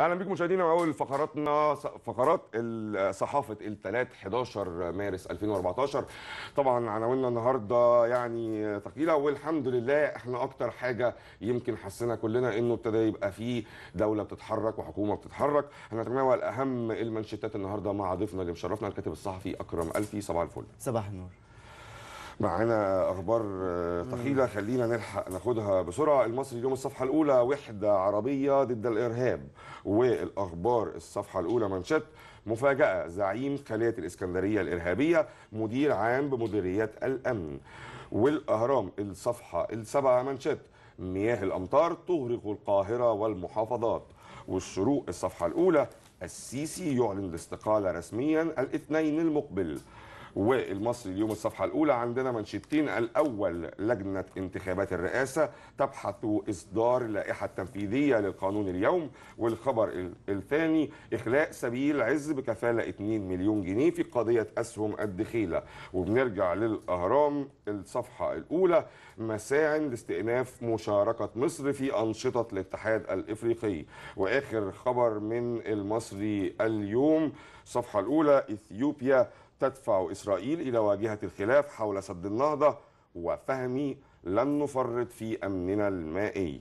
اهلا بيكم مشاهدينا واول فقراتنا فقرات صحافه الثلاث 11 مارس 2014 طبعا عناويننا النهارده يعني ثقيله والحمد لله احنا اكتر حاجه يمكن حسنا كلنا انه ابتدى يبقى في دوله بتتحرك وحكومه بتتحرك هنتناول اهم المنشطات النهارده مع ضيفنا اللي مشرفنا الكاتب الصحفي اكرم الفي صباح الفل صباح النور معانا اخبار آه، ثقيله خلينا نلحق ناخدها بسرعه المصري اليوم الصفحه الاولى وحده عربيه ضد الارهاب والاخبار الصفحه الاولى منشط مفاجاه زعيم خليه الاسكندريه الارهابيه مدير عام بمديريات الامن والاهرام الصفحه السابعه منشط مياه الامطار تغرق القاهره والمحافظات والشروق الصفحه الاولى السيسي يعلن الاستقاله رسميا الاثنين المقبل والمصري اليوم الصفحه الاولى عندنا منشطين الاول لجنه انتخابات الرئاسه تبحث اصدار لائحه تنفيذيه للقانون اليوم والخبر الثاني اخلاء سبيل عز بكفاله 2 مليون جنيه في قضيه اسهم الدخيله وبنرجع للاهرام الصفحه الاولى مساع لاستئناف مشاركه مصر في انشطه الاتحاد الافريقي واخر خبر من المصري اليوم الصفحه الاولى اثيوبيا تدفع إسرائيل إلى واجهة الخلاف حول سد النهضة وفهمي لن نفرط في أمننا المائي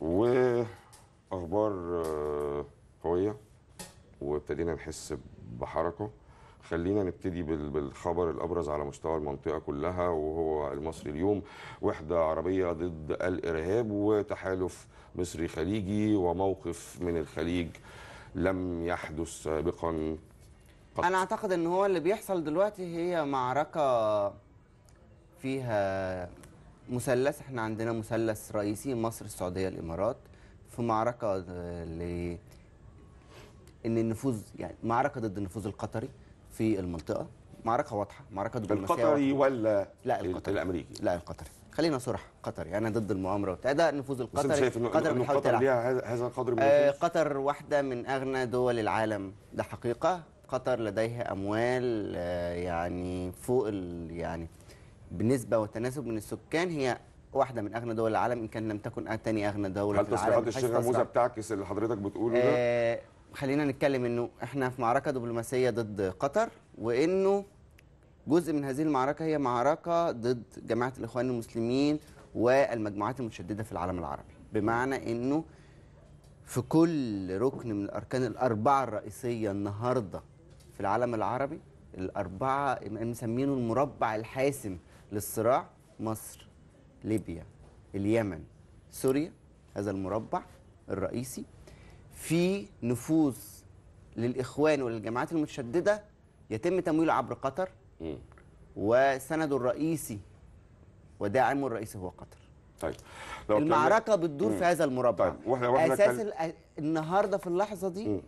وأخبار آه، قوية وابتدينا نحس بحركة خلينا نبتدي بالخبر الابرز على مستوى المنطقه كلها وهو المصري اليوم وحده عربيه ضد الارهاب وتحالف مصري خليجي وموقف من الخليج لم يحدث سابقا فقط انا اعتقد ان هو اللي بيحصل دلوقتي هي معركه فيها مثلث احنا عندنا مثلث رئيسي مصر السعوديه الامارات في معركه ل ان النفوذ يعني معركه ضد النفوذ القطري في المنطقه معركه واضحه معركه دبلوماسيه القطري ولا لا القطري الامريكي لا القطري خلينا صراحة قطري انا ضد المؤامره وبتاع ده النفوذ القطري شايف انه قطر بتحاول تلعب هذا القدر من آه قطر واحده من اغنى دول العالم ده حقيقه قطر لديها اموال آه، يعني فوق يعني بنسبه وتناسب من السكان هي واحده من اغنى دول العالم ان كان لم تكن ثاني اغنى دوله في العالم هل تصريحات الشيخ موسى بتعكس اللي حضرتك بتقوله ده؟ آه خلينا نتكلم انه احنا في معركه دبلوماسيه ضد قطر وانه جزء من هذه المعركه هي معركه ضد جماعه الاخوان المسلمين والمجموعات المتشدده في العالم العربي بمعنى انه في كل ركن من الاركان الاربعه الرئيسيه النهارده في العالم العربي الأربعة مسمينه المربع الحاسم للصراع مصر ليبيا اليمن سوريا هذا المربع الرئيسي في نفوذ للإخوان وللجماعات المتشددة يتم تمويله عبر قطر وسنده الرئيسي وداعمه الرئيسي هو قطر طيب المعركه بتدور في هذا المربع طيب. واحنا واحنا اساس كان... النهارده في اللحظه دي م.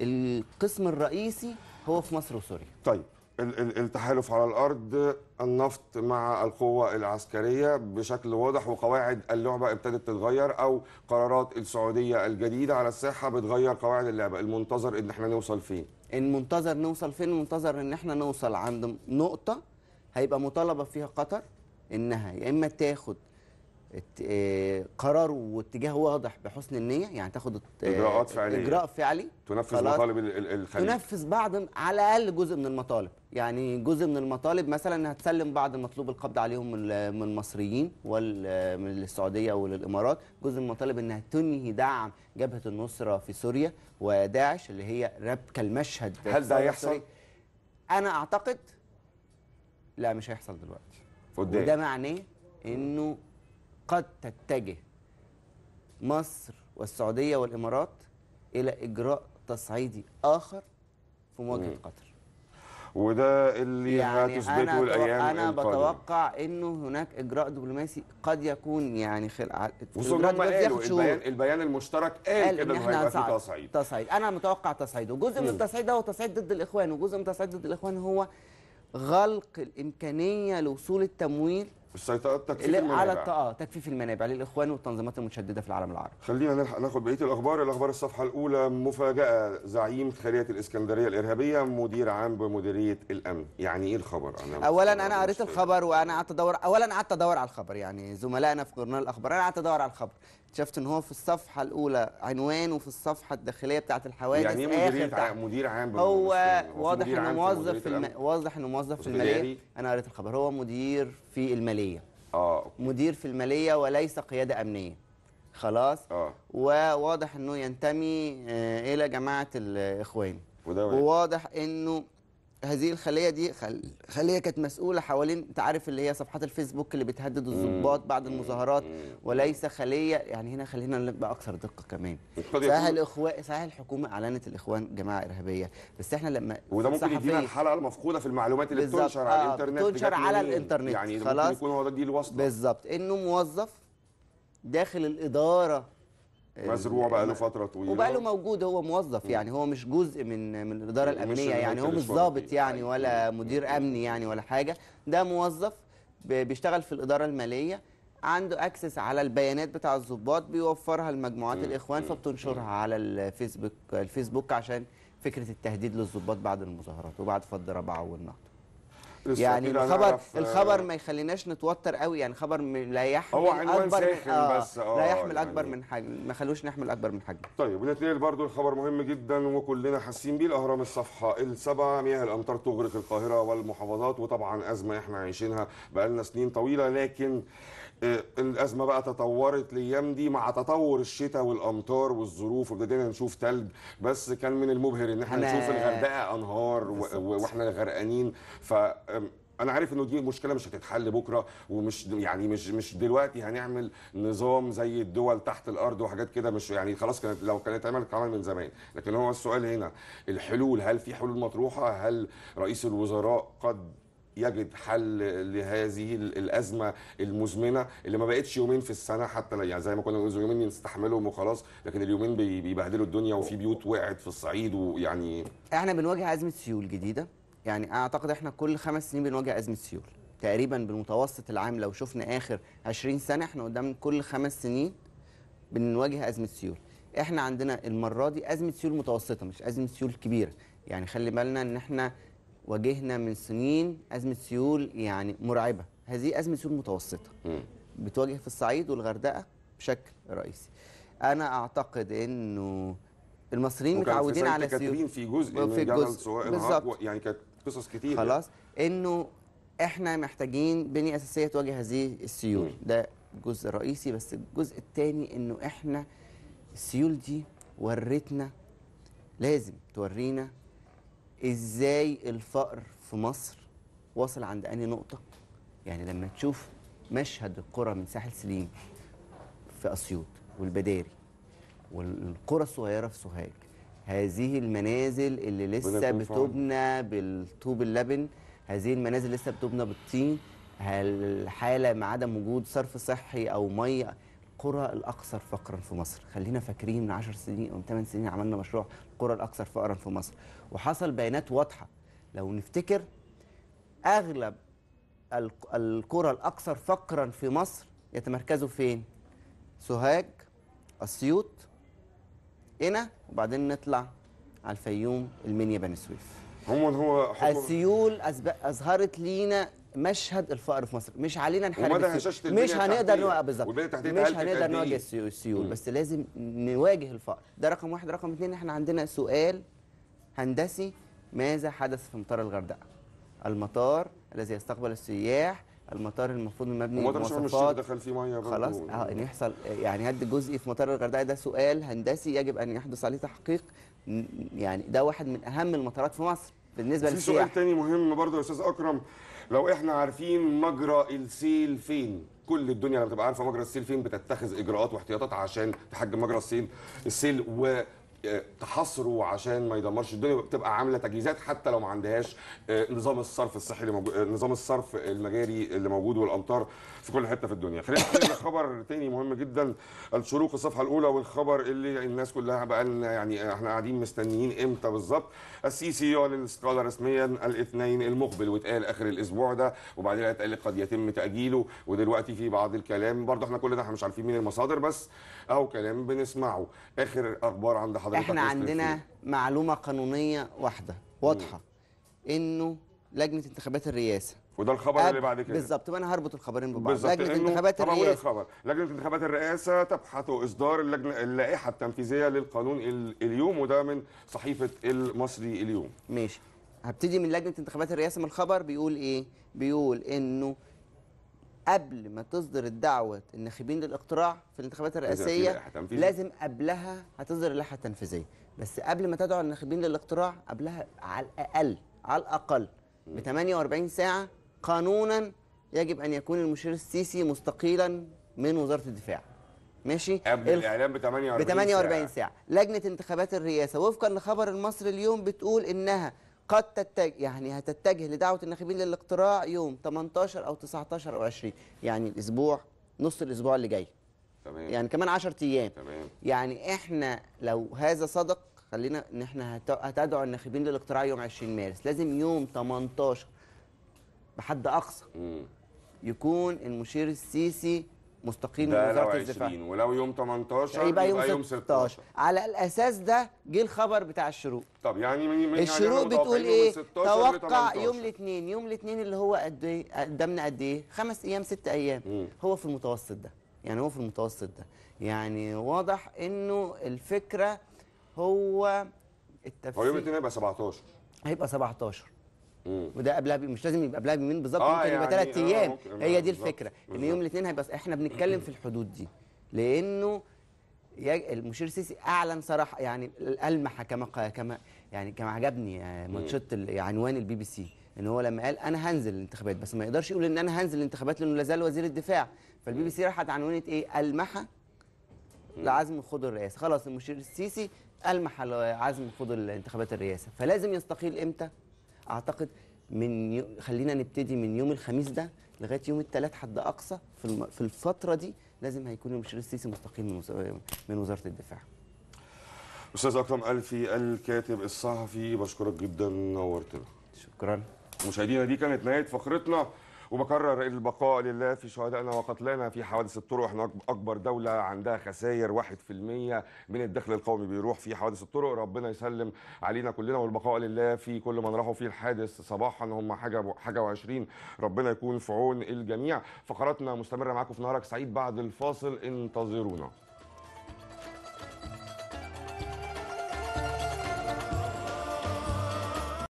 القسم الرئيسي هو في مصر وسوريا طيب التحالف على الارض النفط مع القوه العسكريه بشكل واضح وقواعد اللعبه ابتدت تتغير او قرارات السعوديه الجديده على الساحه بتغير قواعد اللعبه المنتظر ان احنا نوصل فين المنتظر نوصل فين المنتظر ان احنا نوصل عند نقطه هيبقى مطالبه فيها قطر انها يا اما تاخد آه، قرار واتجاه واضح بحسن النيه يعني تاخد آه، اجراءات فعليه اجراء فعلي تنفذ مطالب الخليج تنفذ بعض على الاقل جزء من المطالب يعني جزء من المطالب مثلا انها تسلم بعض المطلوب القبض عليهم من المصريين ومن السعوديه وللامارات جزء من المطالب انها تنهي دعم جبهه النصره في سوريا وداعش اللي هي ربك المشهد هل ده هيحصل انا اعتقد لا مش هيحصل دلوقتي وده معناه انه قد تتجه مصر والسعودية والإمارات إلى إجراء تصعيدي آخر في مواجهة مم. قطر وده اللي يعني هتثبته أنا الايام انا القادمة. بتوقع انه هناك اجراء دبلوماسي قد يكون يعني خلال خل... قالوا البيان, البيان المشترك قال, كده انه هيبقى في تصعيد تصعيد انا متوقع تصعيد وجزء من التصعيد ده هو تصعيد ضد الاخوان وجزء من التصعيد ضد الاخوان هو غلق الامكانيه لوصول التمويل السيطرة تكفيف المنابع على اه تكفيف المنابع للاخوان والتنظيمات المتشدده في العالم العربي خلينا نلحق ناخد بقيه الاخبار الاخبار الصفحه الاولى مفاجاه زعيم خليه الاسكندريه الارهابيه مدير عام بمديريه الامن يعني ايه الخبر انا اولا انا قريت الخبر وانا قعدت ادور اولا قعدت ادور على الخبر يعني زملائنا في جورنال الاخبار انا قعدت ادور على الخبر اكتشفت ان هو في الصفحه الاولى عنوان وفي الصفحه الداخليه بتاعه الحوادث يعني ايه مدير مدير عام هو واضح انه موظف في الم... واضح انه موظف في الماليه انا قريت الخبر هو مدير في الماليه اه أوكي. مدير في الماليه وليس قياده امنيه خلاص اه وواضح انه ينتمي آه، الى جماعه الاخوان وده وواضح انه هذه الخليه دي خليه كانت مسؤوله حوالين انت عارف اللي هي صفحات الفيسبوك اللي بتهدد الضباط بعد المظاهرات وليس خليه يعني هنا خلينا نبقى اكثر دقه كمان صحيح الاخوان صحيح الحكومه اعلنت الاخوان جماعه ارهابيه بس احنا لما وده ممكن يدينا الحلقه المفقوده في المعلومات اللي بتنشر على آه، الانترنت بتنشر على الانترنت يعني خلاص يكون هو ده دي الوصله بالظبط انه موظف داخل الاداره مزروع بقى له فتره طويله وبقى له موجود هو موظف يعني هو مش جزء من من الاداره الامنيه يعني هو مش ضابط يعني أيوة. ولا مدير امني يعني ولا حاجه ده موظف بيشتغل في الاداره الماليه عنده اكسس على البيانات بتاع الضباط بيوفرها لمجموعات الاخوان فبتنشرها على الفيسبوك الفيسبوك عشان فكره التهديد للضباط بعد المظاهرات وبعد فض ربعه والنهضه يعني الخبر آه، الخبر ما يخليناش نتوتر قوي يعني خبر لا يحمل هو عنوان اكبر ساخن آه بس آه لا يحمل يعني اكبر من حجم ما خلوش نحمل اكبر من حجم طيب ونتنقل برضو الخبر مهم جدا وكلنا حاسين بيه الاهرام الصفحه السبعه مياه الامطار تغرق القاهره والمحافظات وطبعا ازمه احنا عايشينها بقالنا سنين طويله لكن آه، الازمه بقى تطورت الايام دي مع تطور الشتاء والامطار والظروف وابتدينا نشوف تلج بس كان من المبهر ان احنا نشوف الغردقه انهار واحنا غرقانين ف انا عارف انه دي مشكله مش هتتحل بكره ومش يعني مش مش دلوقتي هنعمل نظام زي الدول تحت الارض وحاجات كده مش يعني خلاص كانت لو كانت اتعملت اتعمل من زمان لكن هو السؤال هنا الحلول هل في حلول مطروحه هل رئيس الوزراء قد يجد حل لهذه الازمه المزمنه اللي ما بقتش يومين في السنه حتى يعني زي ما كنا بنقول يومين نستحملهم وخلاص لكن اليومين بيبهدلوا الدنيا وفي بيوت وقعت في الصعيد ويعني احنا بنواجه ازمه سيول جديده يعني اعتقد احنا كل خمس سنين بنواجه ازمه سيول تقريبا بالمتوسط العام لو شفنا اخر 20 سنه احنا قدام كل خمس سنين بنواجه ازمه سيول احنا عندنا المره دي ازمه سيول متوسطه مش ازمه سيول كبيره يعني خلي بالنا ان احنا واجهنا من سنين ازمه سيول يعني مرعبه هذه ازمه سيول متوسطه بتواجه في الصعيد والغردقه بشكل رئيسي انا اعتقد انه المصريين متعودين على سيول في جزء في جزء بالظبط يعني كانت قصص كتير خلاص انه احنا محتاجين بنيه اساسيه تواجه هذه السيول مم. ده جزء رئيسي بس الجزء الثاني انه احنا السيول دي ورتنا لازم تورينا ازاي الفقر في مصر وصل عند انهي نقطه يعني لما تشوف مشهد القرى من ساحل سليم في اسيوط والبداري والقرى الصغيره في سوهاج هذه المنازل اللي لسه بتبنى بالطوب اللبن هذه المنازل لسه بتبنى بالطين الحاله مع عدم وجود صرف صحي او ميه القرى الاكثر فقرا في مصر خلينا فاكرين من 10 سنين او 8 سنين عملنا مشروع القرى الاكثر فقرا في مصر وحصل بيانات واضحه لو نفتكر اغلب القرى الاكثر فقرا في مصر يتمركزوا فين سوهاج اسيوط هنا وبعدين نطلع على الفيوم المنيا بني سويف عموما هو السيول اظهرت لينا مشهد الفقر في مصر مش علينا نحارب مش هنقدر نوقف بالظبط مش هنقدر نواجه السيول بس لازم نواجه الفقر ده رقم واحد رقم اثنين احنا عندنا سؤال هندسي ماذا حدث في مطار الغردقه المطار الذي يستقبل السياح المطار المفروض المبني مواصفات دخل فيه ميه خلاص اه ان يحصل يعني هد جزئي في مطار الغردقه ده سؤال هندسي يجب ان يحدث عليه تحقيق يعني ده واحد من اهم المطارات في مصر بالنسبه للسياح في سؤال تاني مهم برضه يا استاذ اكرم لو احنا عارفين مجرى السيل فين كل الدنيا لما تبقى عارفه مجرى السيل فين بتتخذ اجراءات واحتياطات عشان تحجم مجرى السيل السيل و... تحاصره عشان ما يدمرش الدنيا بتبقى عامله تجهيزات حتى لو ما عندهاش آه، نظام الصرف الصحي اللي موجود آه، نظام الصرف المجاري اللي موجود والامطار في كل حته في الدنيا خلينا نتكلم خبر تاني مهم جدا الشروق الصفحه الاولى والخبر اللي الناس كلها بقى لنا يعني احنا قاعدين مستنيين امتى بالظبط السيسي يعلن الاستقاله رسميا الاثنين المقبل واتقال اخر الاسبوع ده وبعدين اتقال قد يتم تاجيله ودلوقتي في بعض الكلام برضه احنا كل ده احنا مش عارفين مين المصادر بس او كلام بنسمعه اخر اخبار عند حضرتك احنا عندنا فيه. معلومه قانونيه واحده واضحه انه لجنه انتخابات الرئاسه وده الخبر اللي بعد كده بالظبط وانا انا هربط الخبرين ببعض لجنه انتخابات الرئاسه الخبر لجنه انتخابات الرئاسه تبحث اصدار اللجنه اللائحه التنفيذيه للقانون اليوم وده من صحيفه المصري اليوم ماشي هبتدي من لجنه انتخابات الرئاسه من الخبر بيقول ايه بيقول انه قبل ما تصدر الدعوه الناخبين للاقتراع في الانتخابات الرئاسيه لازم قبلها هتصدر اللائحه التنفيذيه بس قبل ما تدعو الناخبين للاقتراع قبلها على الاقل على الاقل ب 48 ساعه قانونا يجب ان يكون المشير السيسي مستقيلا من وزاره الدفاع ماشي قبل الف... الاعلان ب 48 ب 48 ساعة. لجنه انتخابات الرئاسه وفقا لخبر المصري اليوم بتقول انها قد تتجه يعني هتتجه لدعوه الناخبين للاقتراع يوم 18 او 19 او 20 يعني الاسبوع نص الاسبوع اللي جاي تمام يعني كمان 10 ايام تمام يعني احنا لو هذا صدق خلينا ان احنا هتدعو الناخبين للاقتراع يوم 20 مارس لازم يوم 18 بحد اقصى يكون المشير السيسي مستقيم من وزاره الدفاع ولو يوم 18 يبقى, يبقى يوم, يوم 16. 16 على الاساس ده جه الخبر بتاع الشروق طب يعني من من يعني الشروق بتقول ايه توقع يوم الاثنين يوم الاثنين اللي هو قد ايه قدامنا قد ايه خمس ايام ست ايام مم. هو في المتوسط ده يعني هو في المتوسط ده يعني واضح انه الفكره هو التفسير هو يوم الاثنين هيبقى 17 هيبقى 17 مم. وده قبلها بي... مش لازم يبقى قبلها بيومين بالظبط آه, يعني، آه، ممكن يبقى ثلاث يعني ايام آه هي دي الفكره بالزبط. ان يوم الاثنين هيبقى احنا بنتكلم في الحدود دي لانه يج... المشير السيسي اعلن صراحه يعني المح كما كما يعني كما عجبني آه، ماتشات يعني عنوان البي بي سي ان هو لما قال انا هنزل الانتخابات بس ما يقدرش يقول ان انا هنزل الانتخابات لانه لازال وزير الدفاع فالبي بي سي راحت عنونت ايه المح لعزم خوض الرئاسه خلاص المشير السيسي المح لعزم خوض الانتخابات الرئاسه فلازم يستقيل امتى اعتقد من يو... خلينا نبتدي من يوم الخميس ده لغايه يوم الثلاث حد اقصى في الم... في الفتره دي لازم هيكون المشير السيسي مستقيل من وزاره من وزاره الدفاع. استاذ اكرم الفي الكاتب الصحفي بشكرك جدا نورتنا. شكرا. مشاهدينا دي كانت نهايه فقرتنا وبكرر البقاء لله في شهدائنا وقتلانا في حوادث الطرق احنا اكبر دوله عندها خسائر 1% من الدخل القومي بيروح في حوادث الطرق ربنا يسلم علينا كلنا والبقاء لله في كل من راحوا في الحادث صباحا هم حاجه حاجه و20 ربنا يكون في عون الجميع فقراتنا مستمره معاكم في نهارك سعيد بعد الفاصل انتظرونا